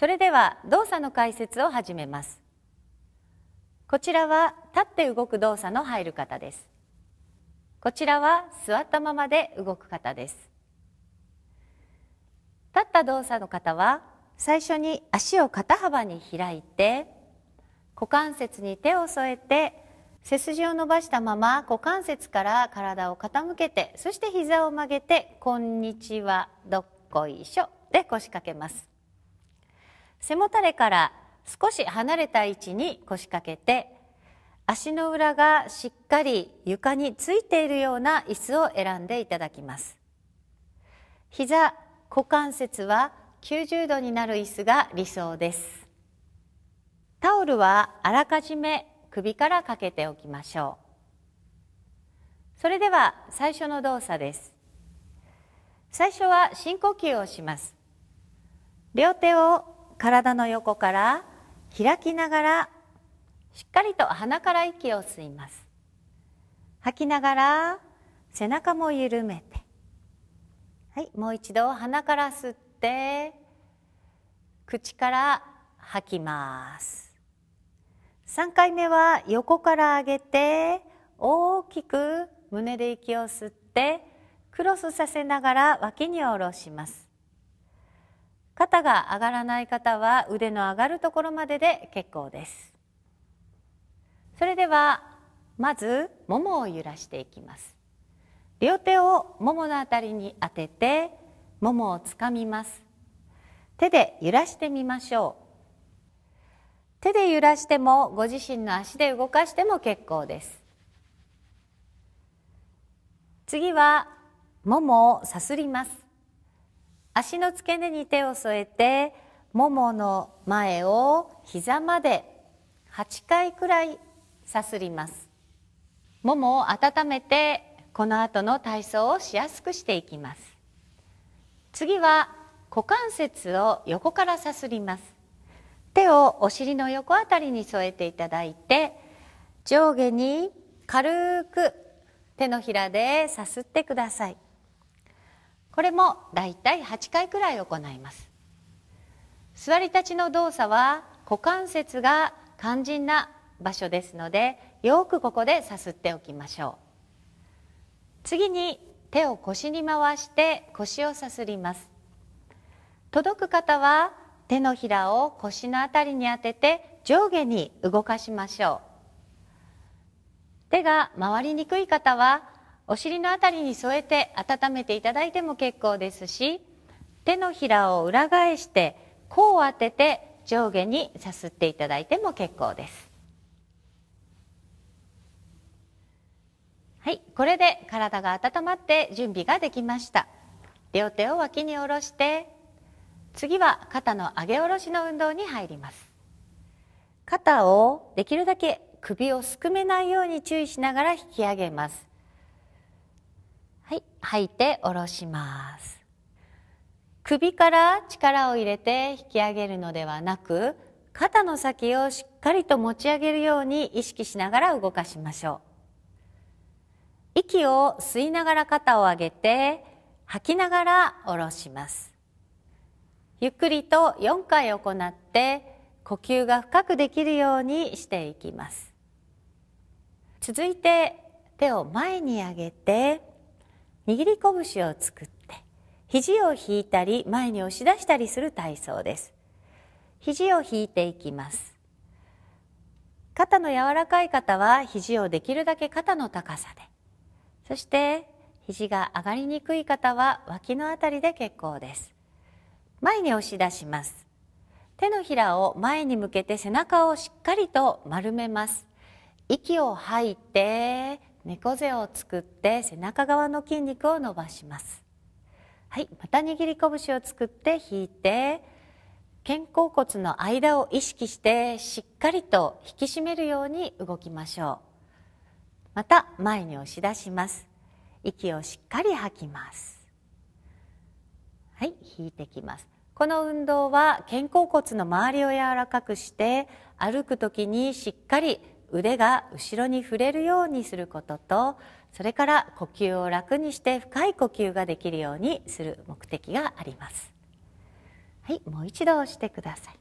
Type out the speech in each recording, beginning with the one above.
それでは動作の解説を始めますこちらは立って動く動作の入る方ですこちらは座ったままで動く方です立った動作の方は最初に足を肩幅に開いて股関節に手を添えて背筋を伸ばしたまま股関節から体を傾けてそして膝を曲げて「こんにちはどっこいしょ」で腰掛けます背もたれから少し離れた位置に腰掛けて足の裏がしっかり床についているような椅子を選んでいただきます膝股関節は90度になる椅子が理想ですタオルはあらかじめ首からかけておきましょうそれでは最初の動作です最初は深呼吸をします両手を体の横から開きながらしっかりと鼻から息を吸います吐きながら背中も緩めてはいもう一度鼻から吸って口から吐きます3回目は横から上げて大きく胸で息を吸ってクロスさせながら脇に下ろします肩が上がらない方は腕の上がるところまでで結構ですそれではまずももを揺らしていきます両手をもものあたりに当ててももをつかみます手で揺らしてみましょう手で揺らしてもご自身の足で動かしても結構です次はももをさすります足の付け根に手を添えてももの前を膝まで8回くらいさすりますももを温めてこの後の体操をしやすくしていきます次は股関節を横からさすります手をお尻の横あたりに添えていただいて上下に軽く手のひらでさすってくださいこれもだいたい8回くらい行います座り立ちの動作は股関節が肝心な場所ですのでよくここでさすっておきましょう次に手を腰に回して腰をさすります届く方は手のひらを腰のあたりに当てて上下に動かしましょう手が回りにくい方はお尻のあたりに添えて温めていただいても結構ですし手のひらを裏返して甲を当てて上下にさすっていただいても結構です。はい、これで体が温まって準備ができました。両手を脇に下ろして次は肩の上げ下ろしの運動に入ります。肩をできるだけ首をすくめないように注意しながら引き上げます。はい、吐いて下ろします首から力を入れて引き上げるのではなく肩の先をしっかりと持ち上げるように意識しながら動かしましょう息を吸いながら肩を上げて吐きながら下ろしますゆっくりと4回行って呼吸が深くできるようにしていきます続いて手を前に上げて握り拳を作って肘を引いたり前に押し出したりする体操です肘を引いていきます肩の柔らかい方は肘をできるだけ肩の高さでそして肘が上がりにくい方は脇のあたりで結構です前に押し出します手のひらを前に向けて背中をしっかりと丸めます息を吐いて猫背を作って背中側の筋肉を伸ばしますはいまた握り拳を作って引いて肩甲骨の間を意識してしっかりと引き締めるように動きましょうまた前に押し出します息をしっかり吐きますはい引いてきますこの運動は肩甲骨の周りを柔らかくして歩くときにしっかり腕が後ろに触れるようにすることとそれから呼吸を楽にして深い呼吸ができるようにする目的があります。はい、もう一度押してください。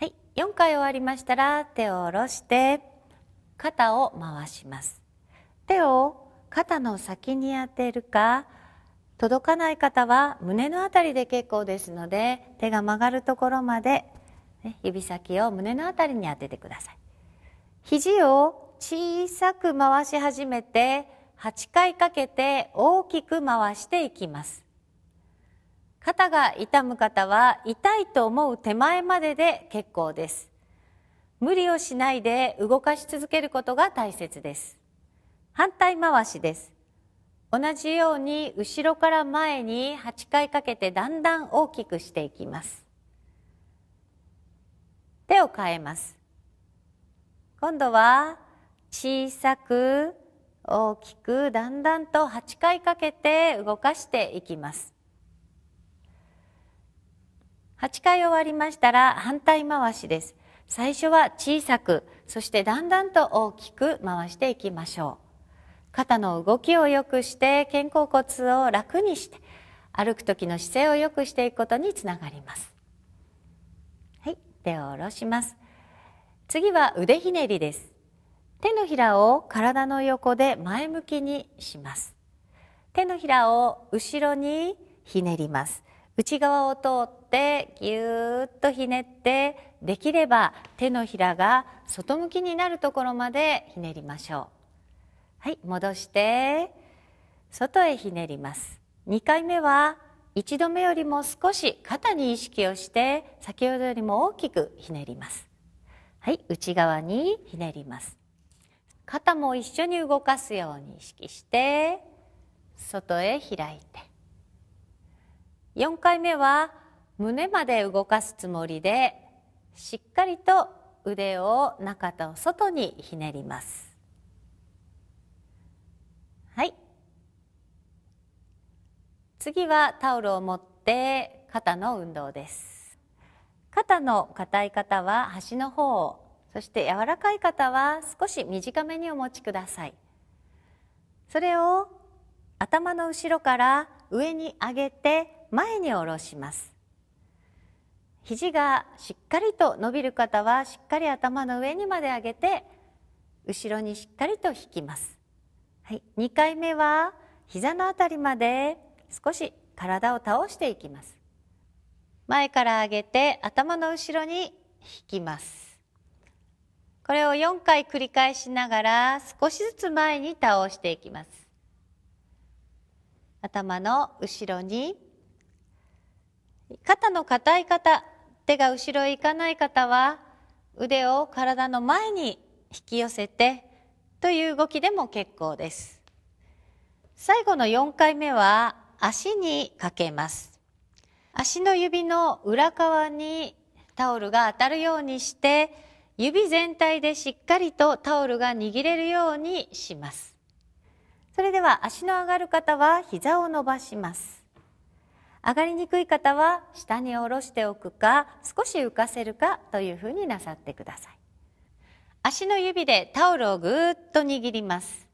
はい、四回終わりましたら手を下ろして肩を回します。手を肩の先に当てるか届かない方は胸のあたりで結構ですので手が曲がるところまで指先を胸のあたりに当ててください肘を小さく回し始めて8回かけて大きく回していきます肩が痛む方は痛いと思う手前までで結構です無理をしないで動かし続けることが大切です反対回しです同じように後ろから前に8回かけてだんだん大きくしていきます手を変えます今度は小さく大きくだんだんと8回かけて動かしていきます8回終わりましたら反対回しです最初は小さくそしてだんだんと大きく回していきましょう肩の動きを良くして肩甲骨を楽にして歩く時の姿勢を良くしていくことにつながります手を下ろします次は腕ひねりです手のひらを体の横で前向きにします手のひらを後ろにひねります内側を通ってぎゅーっとひねってできれば手のひらが外向きになるところまでひねりましょうはい戻して外へひねります2回目は一度目よりも少し肩に意識をして先ほどよりも大きくひねりますはい内側にひねります肩も一緒に動かすように意識して外へ開いて4回目は胸まで動かすつもりでしっかりと腕を中と外にひねります次はタオルを持って肩の運動です肩の硬い方は端の方そして柔らかい方は少し短めにお持ちくださいそれを頭の後ろから上に上げて前に下ろします肘がしっかりと伸びる方はしっかり頭の上にまで上げて後ろにしっかりと引きます、はい、2回目は膝のあたりまで少し体を倒していきます前から上げて頭の後ろに引きますこれを4回繰り返しながら少しずつ前に倒していきます頭の後ろに肩の硬い方手が後ろへ行かない方は腕を体の前に引き寄せてという動きでも結構です最後の4回目は足にかけます。足の指の裏側にタオルが当たるようにして、指全体でしっかりとタオルが握れるようにします。それでは足の上がる方は膝を伸ばします。上がりにくい方は下に下ろしておくか、少し浮かせるかというふうになさってください。足の指でタオルをぐーっと握ります。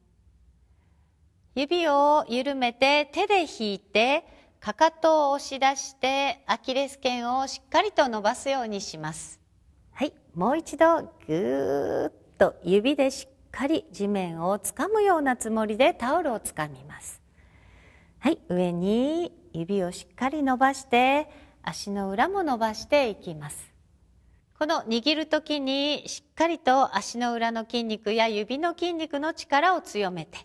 指を緩めて手で引いてかかとを押し出してアキレス腱をしっかりと伸ばすようにしますはいもう一度ぐーっと指でしっかり地面をつかむようなつもりでタオルをつかみますはい上に指をしっかり伸ばして足の裏も伸ばしていきますこの握る時にしっかりと足の裏の筋肉や指の筋肉の力を強めて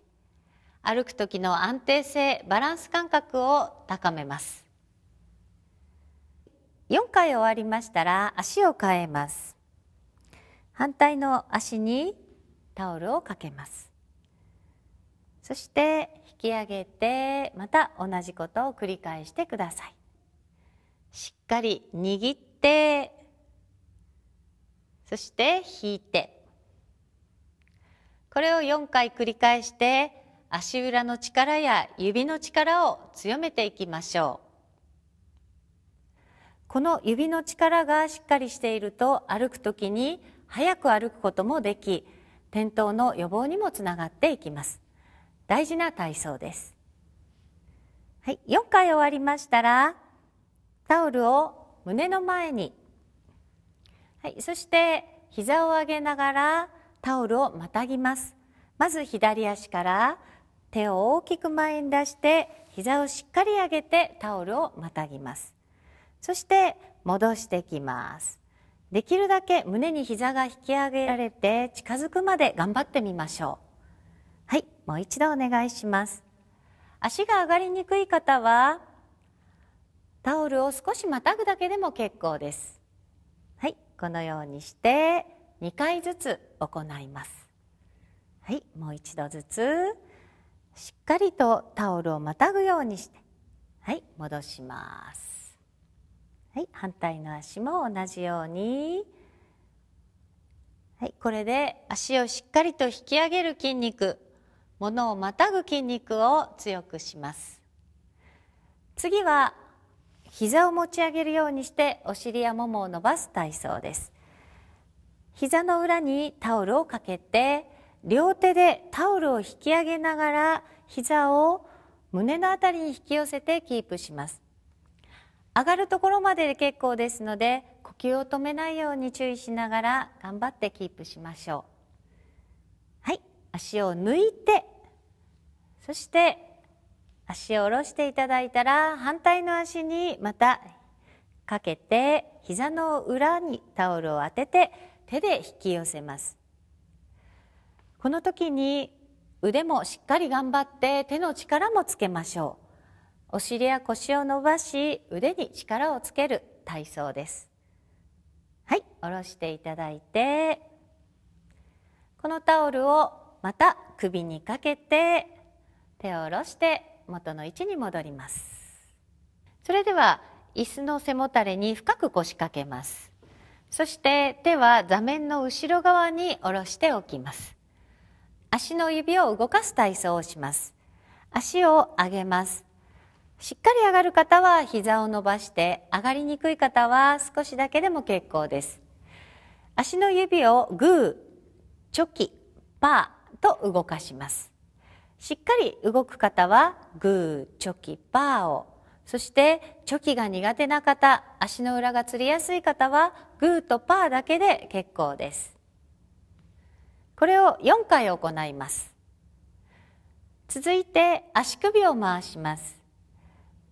歩く時の安定性バランス感覚を高めます4回終わりましたら足を変えます反対の足にタオルをかけますそして引き上げてまた同じことを繰り返してくださいしっかり握ってそして引いてこれを4回繰り返して足裏の力や指の力を強めていきましょうこの指の力がしっかりしていると歩く時に早く歩くこともでき転倒の予防にもつながっていきます大事な体操ですはい、4回終わりましたらタオルを胸の前に、はい、そして膝を上げながらタオルをまたぎますまず左足から手を大きく前に出して膝をしっかり上げてタオルをまたぎますそして戻してきますできるだけ胸に膝が引き上げられて近づくまで頑張ってみましょうはいもう一度お願いします足が上がりにくい方はタオルを少しまたぐだけでも結構ですはいこのようにして2回ずつ行いますはいもう一度ずつしっかりとタオルをまたぐようにしてはい戻しますはい反対の足も同じようにはいこれで足をしっかりと引き上げる筋肉ものをまたぐ筋肉を強くします次は膝を持ち上げるようにしてお尻やももを伸ばす体操です膝の裏にタオルをかけて両手でタオルを引き上げながら膝を胸のあたりに引き寄せてキープします上がるところまでで結構ですので呼吸を止めないように注意しながら頑張ってキープしましょうはい足を抜いてそして足を下ろしていただいたら反対の足にまたかけて膝の裏にタオルを当てて手で引き寄せますこの時に腕もしっかり頑張って手の力もつけましょう。お尻や腰を伸ばし腕に力をつける体操です。はい、下ろしていただいて、このタオルをまた首にかけて手を下ろして元の位置に戻ります。それでは椅子の背もたれに深く腰掛けます。そして手は座面の後ろ側に下ろしておきます。足の指を動かす体操をします足を上げますしっかり上がる方は膝を伸ばして上がりにくい方は少しだけでも結構です足の指をグーチョキパーと動かしますしっかり動く方はグーチョキパーをそしてチョキが苦手な方足の裏がつりやすい方はグーとパーだけで結構ですこれを4回行います続いて足首を回します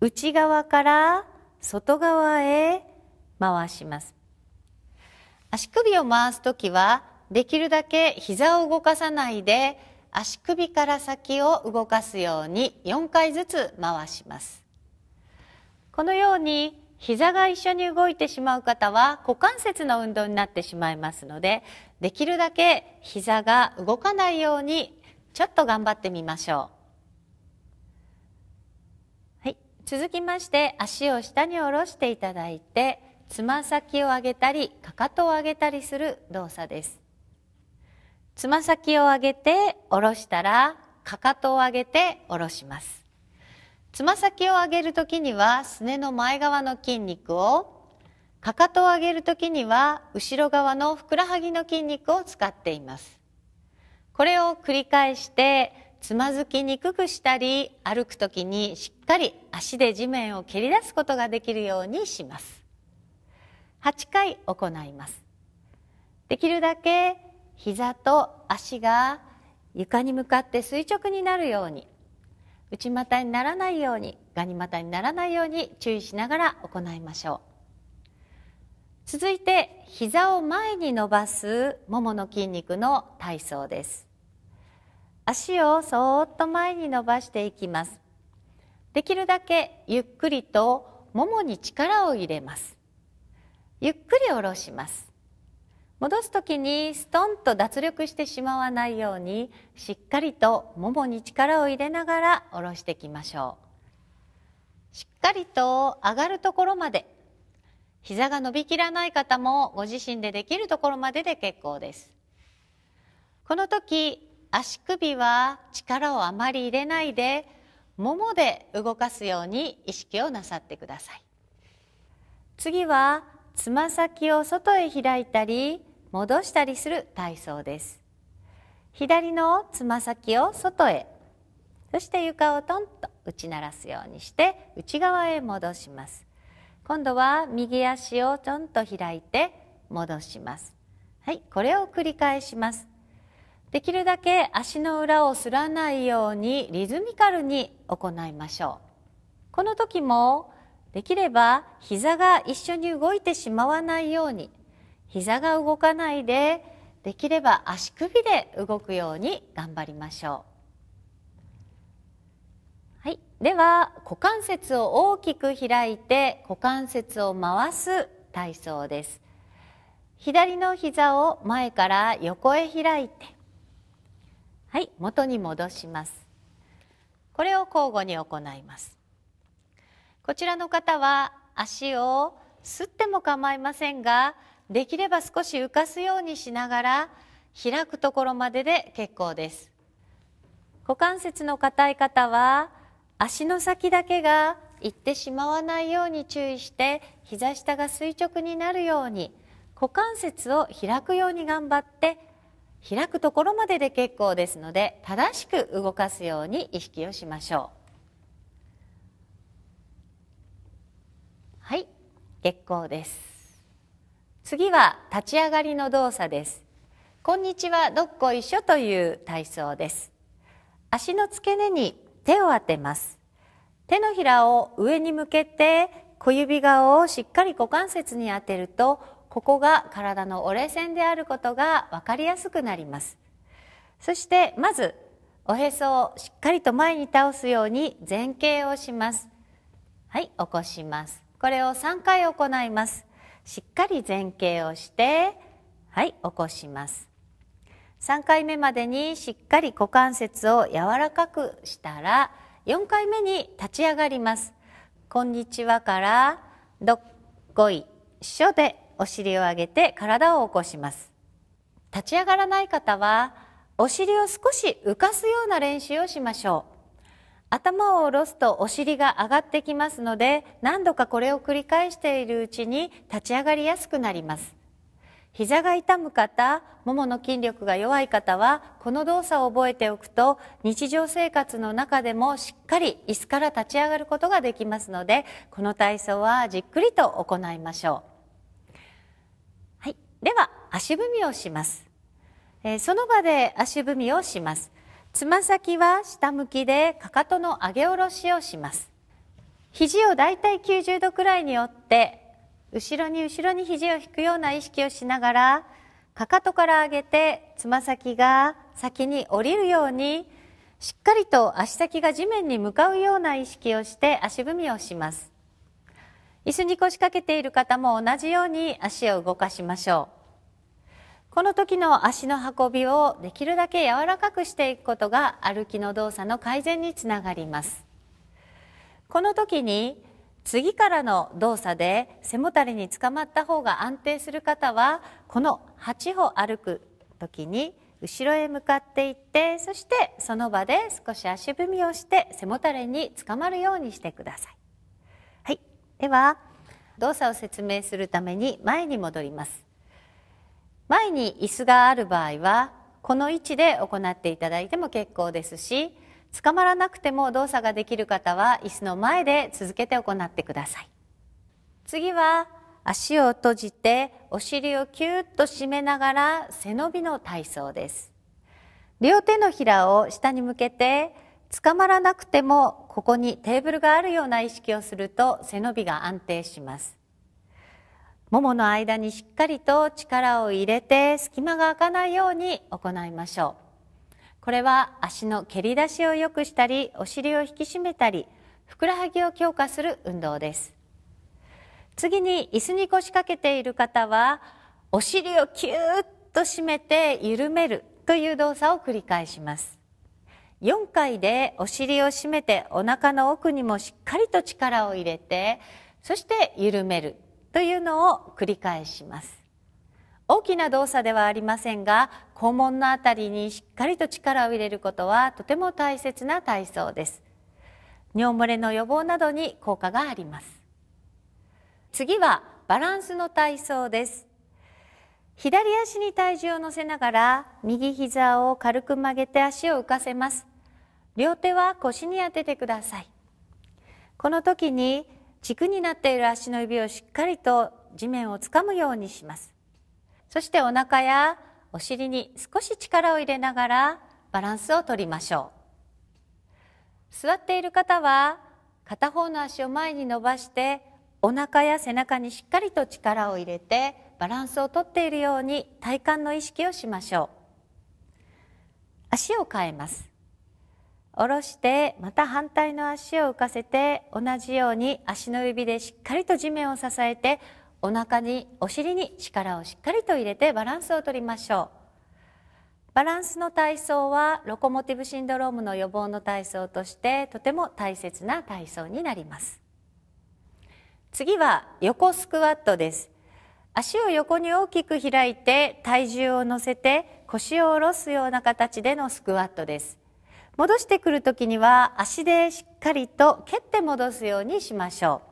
内側から外側へ回します足首を回すときはできるだけ膝を動かさないで足首から先を動かすように4回ずつ回しますこのように膝が一緒に動いてしまう方は股関節の運動になってしまいますのでできるだけ膝が動かないようにちょっと頑張ってみましょう。はい、続きまして足を下に下ろしていただいてつま先を上げたりかかとを上げたりする動作です。つま先を上げて下ろしたらかかとを上げて下ろします。つま先を上げるときにはすねの前側の筋肉をかかとを上げるときには後ろ側のふくらはぎの筋肉を使っていますこれを繰り返してつまずきにくくしたり歩くときにしっかり足で地面を蹴り出すことができるようにします8回行いますできるだけ膝と足が床に向かって垂直になるように内股にならないようにガニ股にならないように注意しながら行いましょう続いて膝を前に伸ばすももの筋肉の体操です足をそーっと前に伸ばしていきますできるだけゆっくりとももに力を入れますゆっくり下ろします戻すときにストンと脱力してしまわないようにしっかりとももに力を入れながら下ろしていきましょうしっかりと上がるところまで膝が伸びきらない方もご自身でできるところまでで結構ですこの時足首は力をあまり入れないでももで動かすように意識をなさってください次はつま先を外へ開いたり戻したりする体操です左のつま先を外へそして床をトンと打ち鳴らすようにして内側へ戻します今度は右足をちょんと開いて戻しますはいこれを繰り返しますできるだけ足の裏を擦らないようにリズミカルに行いましょうこの時もできれば膝が一緒に動いてしまわないように膝が動かないでできれば足首で動くように頑張りましょうはい、では股関節を大きく開いて股関節を回す体操です左の膝を前から横へ開いてはい元に戻しますこれを交互に行いますこちらの方は足を吸っても構いませんができれば少し浮かすようにしながら開くところまでで結構です股関節の硬い方は足の先だけが行ってしまわないように注意して膝下が垂直になるように股関節を開くように頑張って開くところまでで結構ですので正しく動かすように意識をしましょうはい月光です次は立ち上がりの動作ですこんにちはどっこいしょという体操です足の付け根に手を当てます。手のひらを上に向けて小指側をしっかり股関節に当てるとここが体の折れ線であることが分かりやすくなりますそしてまずおへそをしっかりと前に倒すように前傾をしますはい起こしますこれを3回行いますしっかり前傾をしてはい起こします3回目までにしっかり股関節を柔らかくしたら4回目に立ち上がりますこんにちはからどっこいしょでお尻を上げて体を起こします立ち上がらない方はお尻を少し浮かすような練習をしましょう頭を下ろすとお尻が上がってきますので何度かこれを繰り返しているうちに立ち上がりやすくなります膝が痛む方ももの筋力が弱い方はこの動作を覚えておくと日常生活の中でもしっかり椅子から立ち上がることができますのでこの体操はじっくりと行いましょう、はい、では足踏みをします、えー、その場で足踏みをしますつま先は下向きでかかとの上げ下ろしをします肘をだいたい90度くらいに折って後ろに後ろに肘を引くような意識をしながらかかとから上げてつま先が先に降りるようにしっかりと足先が地面に向かうような意識をして足踏みをします椅子に腰掛けている方も同じように足を動かしましょうこの時の足の運びをできるだけ柔らかくしていくことが歩きの動作の改善につながりますこの時に次からの動作で背もたれにつかまった方が安定する方はこの8歩歩く時に後ろへ向かっていってそしてその場で少し足踏みをして背もたれにつかまるようにしてください。はい、では動作を説明するために前に戻ります。前に椅子がある場合はこの位置で行っていただいても結構ですし捕まらなくても動作ができる方は椅子の前で続けて行ってください次は足を閉じてお尻をキュッと締めながら背伸びの体操です両手のひらを下に向けて捕まらなくてもここにテーブルがあるような意識をすると背伸びが安定しますももの間にしっかりと力を入れて隙間が開かないように行いましょうこれは足の蹴り出しを良くしたりお尻を引き締めたりふくらはぎを強化する運動です次に椅子に腰掛けている方はお尻をキューッと締めて緩めるという動作を繰り返します4回でお尻を締めてお腹の奥にもしっかりと力を入れてそして緩めるというのを繰り返します大きな動作ではありませんが肛門のあたりにしっかりと力を入れることはとても大切な体操です尿漏れの予防などに効果があります次はバランスの体操です左足に体重を乗せながら右膝を軽く曲げて足を浮かせます両手は腰に当ててくださいこの時に軸になっている足の指をしっかりと地面をつかむようにしますそしてお腹やお尻に少し力を入れながらバランスをとりましょう座っている方は片方の足を前に伸ばしてお腹や背中にしっかりと力を入れてバランスをとっているように体幹の意識をしましょう足を変えます下ろしてまた反対の足を浮かせて同じように足の指でしっかりと地面を支えてお腹にお尻に力をしっかりと入れてバランスをとりましょうバランスの体操はロコモティブシンドロームの予防の体操としてとても大切な体操になります次は横スクワットです足を横に大きく開いて体重を乗せて腰を下ろすような形でのスクワットです戻してくる時には足でしっかりと蹴って戻すようにしましょう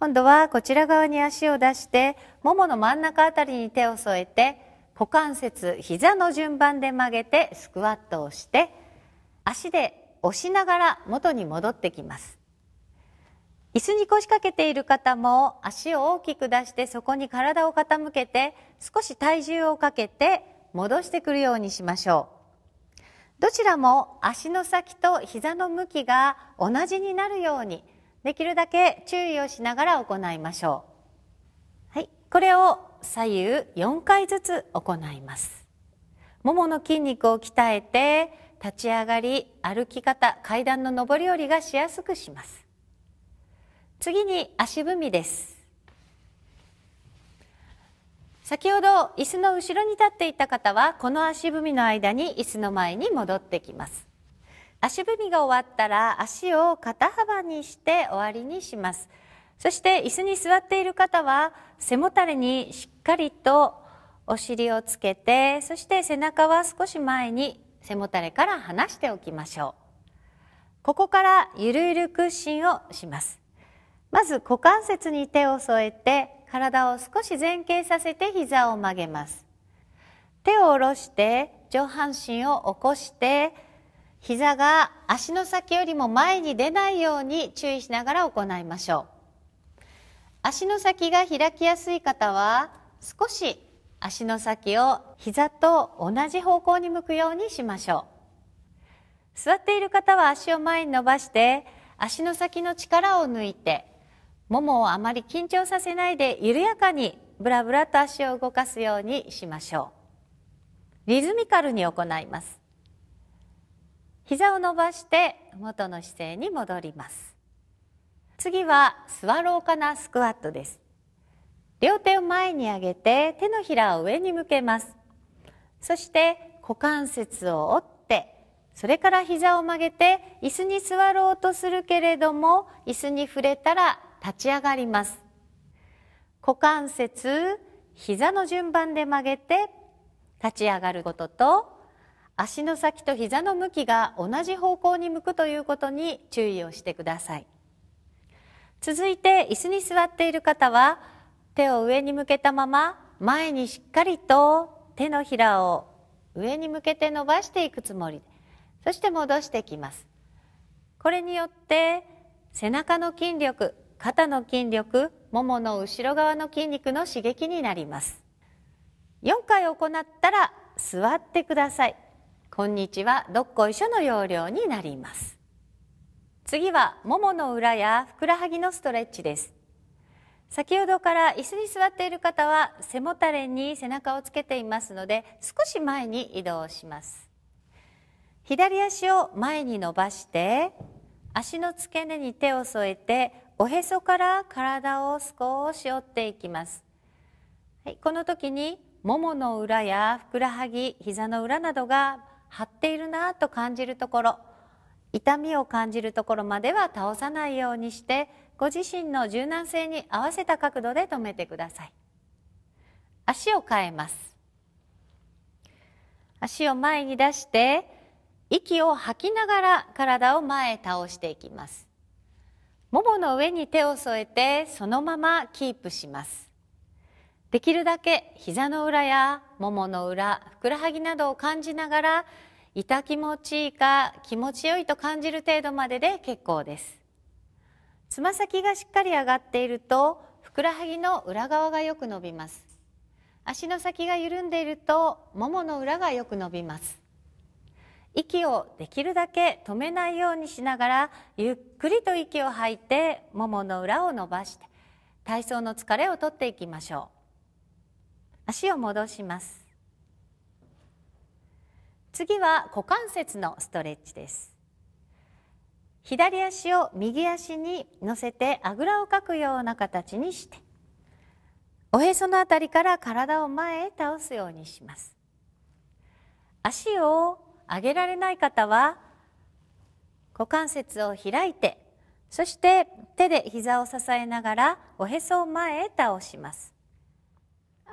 今度はこちら側に足を出してももの真ん中あたりに手を添えて股関節膝の順番で曲げてスクワットをして足で押しながら元に戻ってきます椅子に腰掛けている方も足を大きく出してそこに体を傾けて少し体重をかけて戻してくるようにしましょうどちらも足の先と膝の向きが同じになるようにできるだけ注意をしながら行いましょう。はい、これを左右4回ずつ行います。ももの筋肉を鍛えて、立ち上がり、歩き方、階段の上り下りがしやすくします。次に足踏みです。先ほど椅子の後ろに立っていた方はこの足踏みの間に椅子の前に戻ってきます足踏みが終わったら足を肩幅にして終わりにしますそして椅子に座っている方は背もたれにしっかりとお尻をつけてそして背中は少し前に背もたれから離しておきましょうここからゆるゆる屈伸をしますまず股関節に手を添えて体を少し前傾させて膝を曲げます手を下ろして上半身を起こして膝が足の先よりも前に出ないように注意しながら行いましょう足の先が開きやすい方は少し足の先を膝と同じ方向に向くようにしましょう座っている方は足を前に伸ばして足の先の力を抜いてももをあまり緊張させないで緩やかにブラブラと足を動かすようにしましょうリズミカルに行います膝を伸ばして元の姿勢に戻ります次は座ろうかなスクワットです両手を前に上げて手のひらを上に向けますそして股関節を折ってそれから膝を曲げて椅子に座ろうとするけれども椅子に触れたら立ち上がります股関節膝の順番で曲げて立ち上がることと足の先と膝の向きが同じ方向に向くということに注意をしてください続いて椅子に座っている方は手を上に向けたまま前にしっかりと手のひらを上に向けて伸ばしていくつもりそして戻してきますこれによって背中の筋力肩の筋力ももの後ろ側の筋肉の刺激になります4回行ったら座ってくださいこんにちはどっこいしょの要領になります次はももの裏やふくらはぎのストレッチです先ほどから椅子に座っている方は背もたれに背中をつけていますので少し前に移動します左足を前に伸ばして足の付け根に手を添えておへそから体を少し折っていきます、はい、この時にももの裏やふくらはぎ膝の裏などが張っているなと感じるところ痛みを感じるところまでは倒さないようにしてご自身の柔軟性に合わせた角度で止めてください足を変えます足を前に出して息を吐きながら体を前へ倒していきますももの上に手を添えてそのままキープしますできるだけ膝の裏やももの裏ふくらはぎなどを感じながら痛気持ちいいか気持ちよいと感じる程度までで結構ですつま先がしっかり上がっているとふくらはぎの裏側がよく伸びます足の先が緩んでいるとももの裏がよく伸びます息をできるだけ止めないようにしながらゆっくりと息を吐いてももの裏を伸ばして体操の疲れをとっていきましょう足を戻します次は股関節のストレッチです左足を右足に乗せてあぐらをかくような形にしておへそのあたりから体を前へ倒すようにします足を上げられない方は股関節を開いてそして手で膝を支えながらおへそを前へ倒します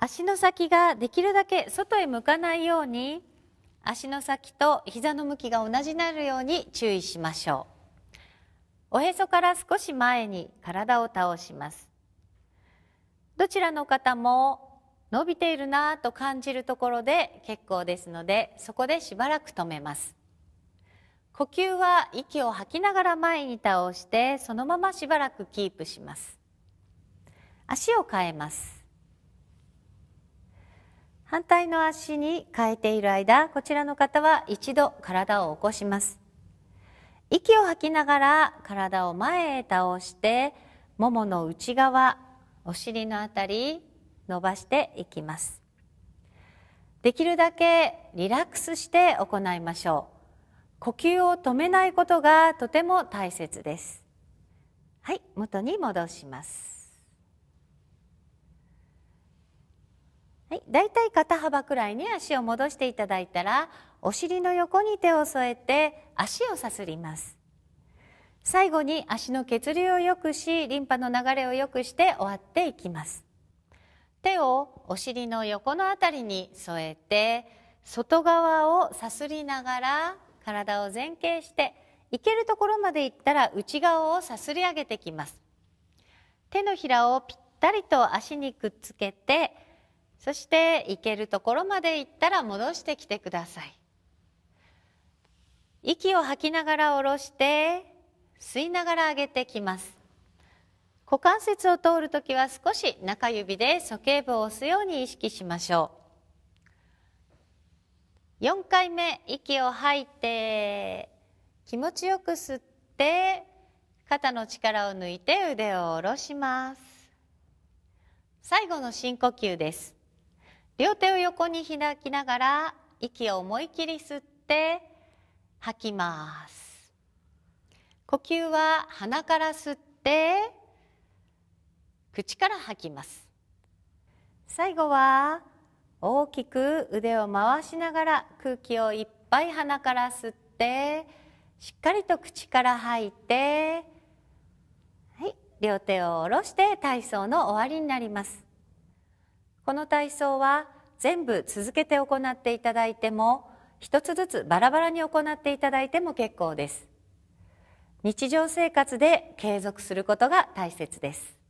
足の先ができるだけ外へ向かないように足の先と膝の向きが同じになるように注意しましょうおへそから少し前に体を倒しますどちらの方も伸びているなぁと感じるところで結構ですのでそこでしばらく止めます呼吸は息を吐きながら前に倒してそのまましばらくキープします足を変えます反対の足に変えている間こちらの方は一度体を起こします息を吐きながら体を前へ倒してももの内側お尻のあたり伸ばしていきますできるだけリラックスして行いましょう呼吸を止めないことがとても大切ですはい元に戻しますはい、だいたい肩幅くらいに足を戻していただいたらお尻の横に手を添えて足をさすります最後に足の血流を良くしリンパの流れを良くして終わっていきます手をお尻の横のあたりに添えて外側をさすりながら体を前傾していけるところまでいったら内側をさすり上げてきます手のひらをぴったりと足にくっつけてそして行けるところまで行ったら戻してきてください息を吐きながら下ろして吸いながら上げてきます股関節を通るときは少し中指で鼠径部を押すように意識しましょう4回目息を吐いて気持ちよく吸って肩の力を抜いて腕を下ろします最後の深呼吸です両手を横に開きながら息を思い切り吸って吐きます呼吸は鼻から吸って口から吐きます最後は大きく腕を回しながら空気をいっぱい鼻から吸ってしっかりと口から吐いて、はい、両手を下ろして体操の終わりになりますこの体操は全部続けて行っていただいても一つずつバラバラに行っていただいても結構です日常生活で継続することが大切です